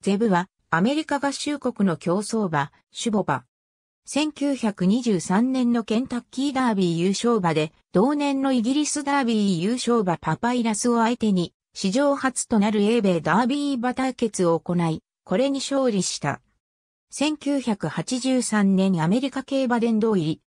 ゼブは、アメリカ合衆国の競争馬、シュボバ。1923年のケンタッキーダービー優勝馬で、同年のイギリスダービー優勝馬パパイラスを相手に、史上初となる英米ダービー馬対決を行い、これに勝利した。1983年アメリカ競馬殿堂入り。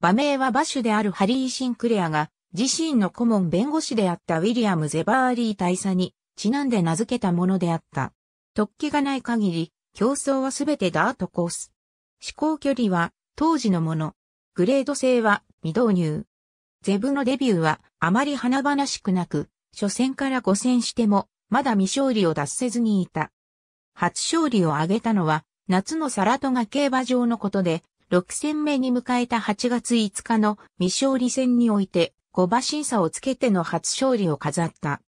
馬名は馬主であるハリー・シンクレアが、自身の顧問弁護士であったウィリアム・ゼバーリー大佐に、ちなんで名付けたものであった。突起がない限り、競争はすべてダートコース。試行距離は当時のもの。グレード制は未導入。ゼブのデビューはあまり華々しくなく、初戦から5戦してもまだ未勝利を脱せずにいた。初勝利を挙げたのは夏のサラトガ競馬場のことで、6戦目に迎えた8月5日の未勝利戦において5馬審査をつけての初勝利を飾った。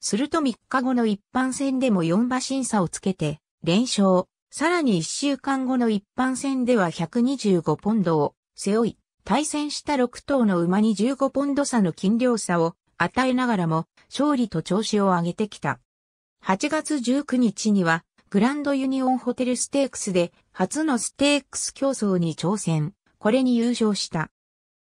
すると3日後の一般戦でも4馬審査をつけて、連勝。さらに1週間後の一般戦では125ポンドを背負い、対戦した6頭の馬に15ポンド差の金量差を与えながらも勝利と調子を上げてきた。8月19日にはグランドユニオンホテルステークスで初のステークス競争に挑戦、これに優勝した。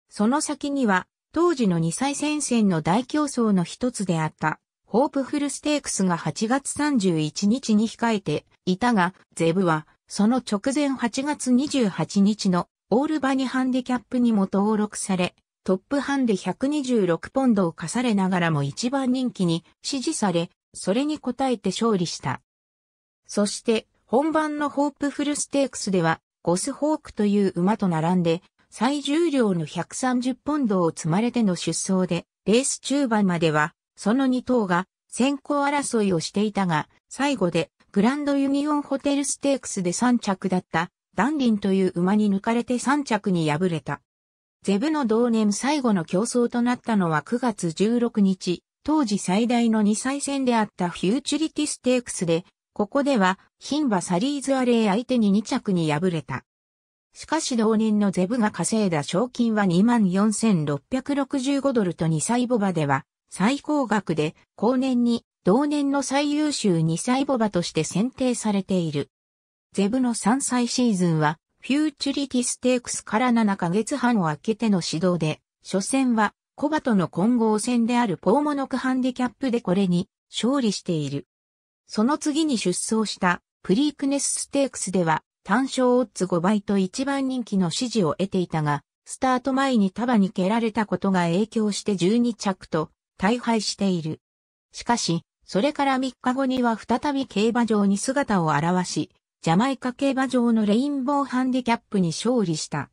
その先には当時の2歳戦線の大競争の一つであったホープフルステークスが8月31日に控えていたが、ゼブはその直前8月28日のオールバニハンディキャップにも登録され、トップハンデ126ポンドを課されながらも一番人気に支持され、それに応えて勝利した。そして、本番のホープフルステークスでは、ゴスホークという馬と並んで、最重量の130ポンドを積まれての出走で、レース中盤まではその2頭が先行争いをしていたが、最後でグランドユニオンホテルステークスで3着だったダンリンという馬に抜かれて3着に敗れた。ゼブの同年最後の競争となったのは9月16日、当時最大の2歳戦であったフューチュリティステークスで、ここでは、ン馬サリーズアレイ相手に2着に敗れた。しかし同年のゼブが稼いだ賞金は24,665ドルと2歳ボバでは、最高額で後年に同年の最優秀2歳ボバとして選定されている。ゼブの3歳シーズンはフューチュリティステークスから7ヶ月半を空けての指導で、初戦はコバとの混合戦であるポーモノクハンディキャップでこれに勝利している。その次に出走したプリークネスステークスでは単勝オッズ5倍と一番人気の支持を得ていたが、スタート前に束に蹴られたことが影響して12着と大敗している。しかし、それから3日後には再び競馬場に姿を現し、ジャマイカ競馬場のレインボーハンディキャップに勝利した。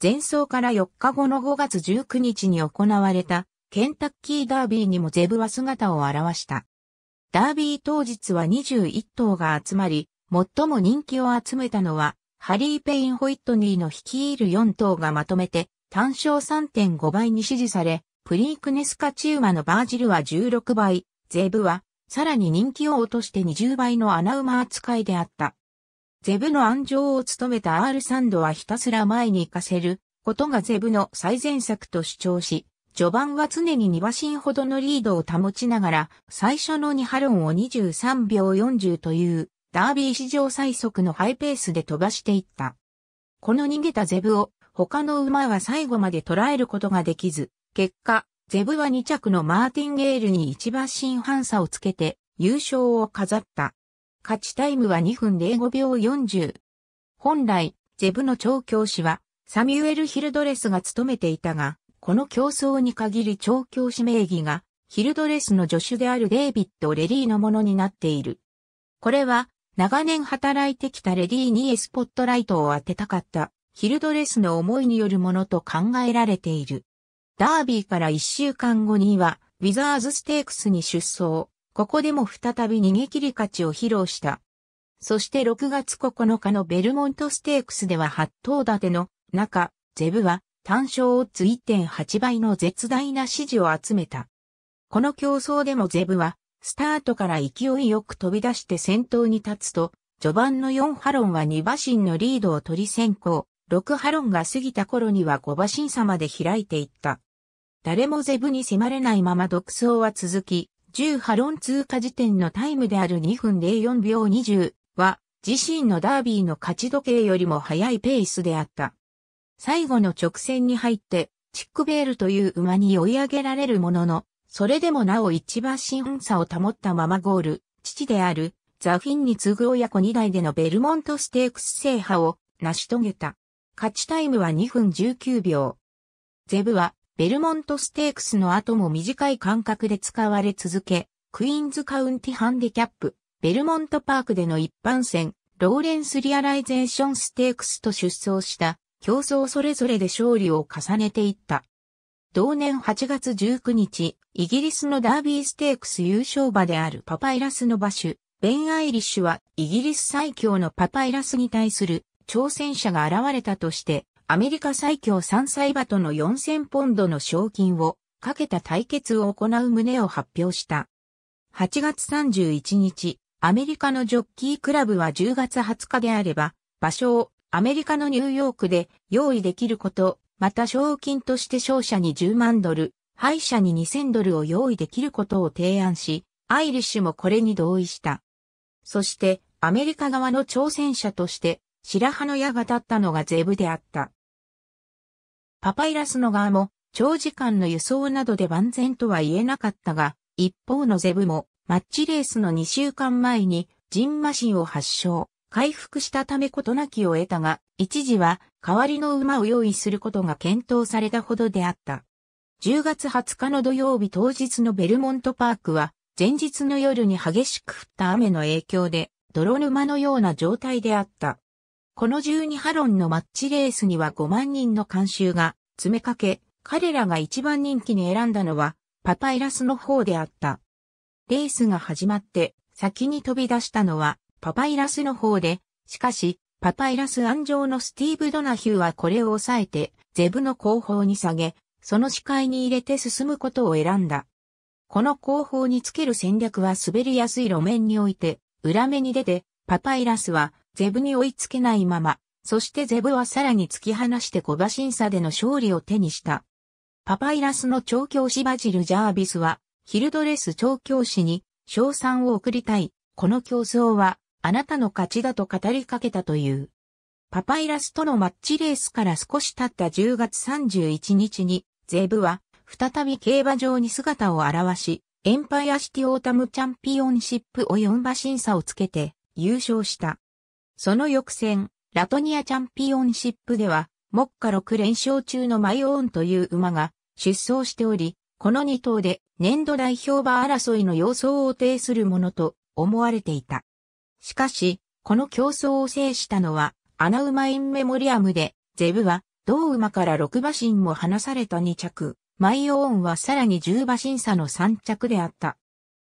前走から4日後の5月19日に行われたケンタッキーダービーにもゼブは姿を現した。ダービー当日は21頭が集まり、最も人気を集めたのは、ハリー・ペイン・ホイットニーの率いる4頭がまとめて、単勝3.5倍に支持され、プリークネスカチウマのバージルは16倍、ゼブは、さらに人気を落として20倍の穴馬扱いであった。ゼブの安城を務めた R サンドはひたすら前に行かせることがゼブの最善策と主張し、序盤は常に2馬身ほどのリードを保ちながら、最初の2ハロンを23秒40という、ダービー史上最速のハイペースで飛ばしていった。この逃げたゼブを、他の馬は最後まで捉えることができず、結果、ゼブは2着のマーティンゲールに1馬身半差をつけて優勝を飾った。勝ちタイムは2分05秒40。本来、ゼブの調教師はサミュエル・ヒルドレスが務めていたが、この競争に限り調教師名義がヒルドレスの助手であるデイビッド・レディのものになっている。これは長年働いてきたレディにスポットライトを当てたかったヒルドレスの思いによるものと考えられている。ダービーから一週間後には、ウィザーズステークスに出走。ここでも再び逃げ切り勝ちを披露した。そして6月9日のベルモントステークスでは8頭立ての中、ゼブは単勝オッズ1.8倍の絶大な支持を集めた。この競争でもゼブは、スタートから勢いよく飛び出して先頭に立つと、序盤の4ハロンは2馬身のリードを取り先行、6ハロンが過ぎた頃には5馬身差まで開いていった。誰もゼブに迫れないまま独走は続き、10波論通過時点のタイムである2分04秒20は、自身のダービーの勝ち時計よりも速いペースであった。最後の直線に入って、チックベールという馬に追い上げられるものの、それでもなお一馬身差を保ったままゴール、父である、ザフィンに次ぐ親子2代でのベルモントステークス制覇を成し遂げた。勝ちタイムは2分19秒。ゼブはベルモントステークスの後も短い間隔で使われ続け、クイーンズカウンティハンディキャップ、ベルモントパークでの一般戦、ローレンスリアライゼーションステークスと出走した競争それぞれで勝利を重ねていった。同年8月19日、イギリスのダービーステークス優勝馬であるパパイラスの馬主、ベン・アイリッシュはイギリス最強のパパイラスに対する挑戦者が現れたとしてアメリカ最強3歳馬との4000ポンドの賞金をかけた対決を行う旨を発表した。8月31日、アメリカのジョッキークラブは10月20日であれば、場所をアメリカのニューヨークで用意できること、また賞金として勝者に10万ドル、敗者に2000ドルを用意できることを提案し、アイリッシュもこれに同意した。そして、アメリカ側の挑戦者として、白羽の矢が立ったのがゼブであった。パパイラスの側も長時間の輸送などで万全とは言えなかったが、一方のゼブもマッチレースの2週間前にジンマシンを発症、回復したため事なきを得たが、一時は代わりの馬を用意することが検討されたほどであった。10月20日の土曜日当日のベルモントパークは、前日の夜に激しく降った雨の影響で、泥沼のような状態であった。この12ハロンのマッチレースには5万人の監修が詰めかけ、彼らが一番人気に選んだのはパパイラスの方であった。レースが始まって先に飛び出したのはパパイラスの方で、しかしパパイラス安上のスティーブ・ドナヒューはこれを抑えてゼブの後方に下げ、その視界に入れて進むことを選んだ。この後方につける戦略は滑りやすい路面において、裏目に出て、パパイラスはゼブに追いつけないまま、そしてゼブはさらに突き放して小馬審査での勝利を手にした。パパイラスの調教師バジル・ジャービスは、ヒルドレス調教師に、賞賛を送りたい。この競争は、あなたの勝ちだと語りかけたという。パパイラスとのマッチレースから少し経った10月31日に、ゼブは、再び競馬場に姿を現し、エンパイアシティオータムチャンピオンシップを4馬審査をつけて、優勝した。その翌戦、ラトニアチャンピオンシップでは、目下6連勝中のマイオーンという馬が出走しており、この2頭で年度代表馬争いの様相を呈するものと思われていた。しかし、この競争を制したのは、アナウマインメモリアムで、ゼブは、同馬から6馬身も離された2着、マイオーンはさらに10馬身差の3着であった。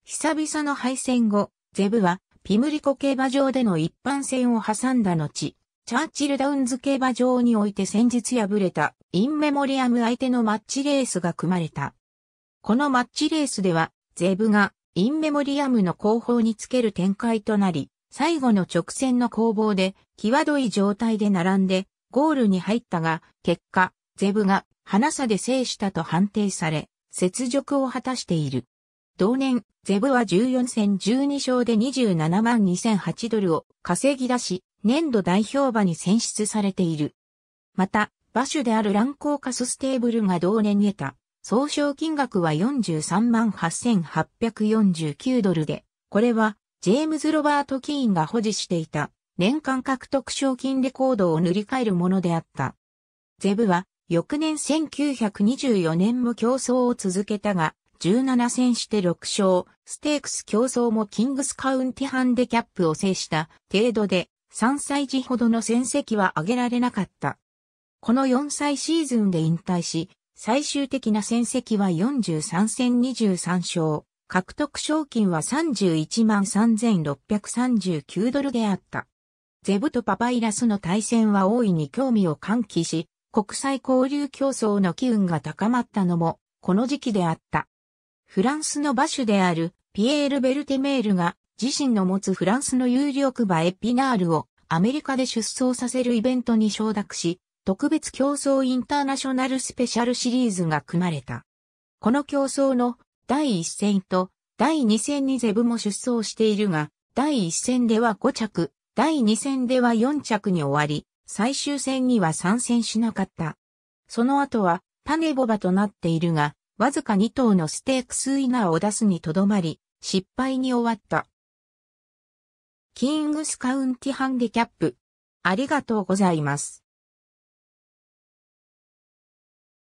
久々の敗戦後、ゼブは、ピムリコ競馬場での一般戦を挟んだ後、チャーチルダウンズ競馬場において先日敗れたインメモリアム相手のマッチレースが組まれた。このマッチレースでは、ゼブがインメモリアムの後方につける展開となり、最後の直線の攻防で、際どい状態で並んで、ゴールに入ったが、結果、ゼブが、花差で制したと判定され、雪辱を果たしている。同年、ゼブは14戦12勝で27万2008ドルを稼ぎ出し、年度代表馬に選出されている。また、馬主であるランコーカスステーブルが同年に得た、総賞金額は43万8849ドルで、これは、ジェームズ・ロバート・キーンが保持していた、年間獲得賞金レコードを塗り替えるものであった。ゼブは、翌年1924年も競争を続けたが、17戦して6勝、ステークス競争もキングスカウンティハンデキャップを制した程度で、3歳児ほどの戦績は上げられなかった。この4歳シーズンで引退し、最終的な戦績は43戦23勝、獲得賞金は31万3639ドルであった。ゼブとパパイラスの対戦は大いに興味を喚起し、国際交流競争の機運が高まったのも、この時期であった。フランスの馬主であるピエール・ベルテメールが自身の持つフランスの有力馬エピナールをアメリカで出走させるイベントに承諾し、特別競争インターナショナルスペシャルシリーズが組まれた。この競争の第1戦と第2戦にゼブも出走しているが、第1戦では5着、第2戦では4着に終わり、最終戦には参戦しなかった。その後はパネボバとなっているが、わずか2頭のステークスイナーを出すにとどまり、失敗に終わった。キングスカウンティハンディキャップ。ありがとうございます。